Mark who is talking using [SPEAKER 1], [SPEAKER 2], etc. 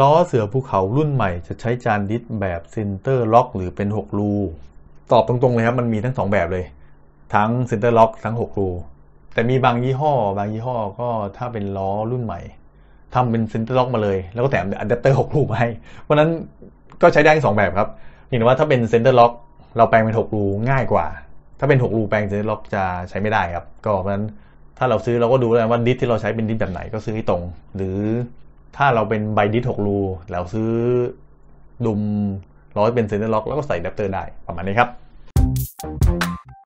[SPEAKER 1] ล้อเสือภูเขารุ่นใหม่จะใช้จานดิสแบบเซนเตอร์ล็อก หรือเป็น 6 รู ตอบตรงๆเลยครับมันมีทั้ง 2 แบบเลย ทั้งเซนเตอร์ล็อกทั้ง 6 รู แต่มีบางยี่ห้อบางยี่ห้อก็ถ้าเป็นล้อรุ่นใหม่ทำเป็นเซนเตอร์ล็อกมาเลย แล้วก็แถมอะแดปเตอร์6รูมาให้ เพราะนั้นก็ใช้ได้ทั้งสองแบบครับเห็นว่าถ้าเป็นเซนเตอร์ล็อก เราแปลงเป็น 6 รู ง่ายกว่า ถ้าเป็น6รูแปลงเซนเตอร์ล็อกจะใช้ไม่ได้ครับก็เพราะนั้นถ้าเราซื้อเราก็ดูแล้วว่าดิสที่เราใช้เป็นดิสแบบไหนก็ซื้อให้ตรง หรือถ้าเราเป็นใบดิสหกรูเราซื้อดุมร้อยเป็นเซนเตอร์ล็อกแล้วก็ใส่แดปเตอร์ได้ ประมาณนี้ครั
[SPEAKER 2] บ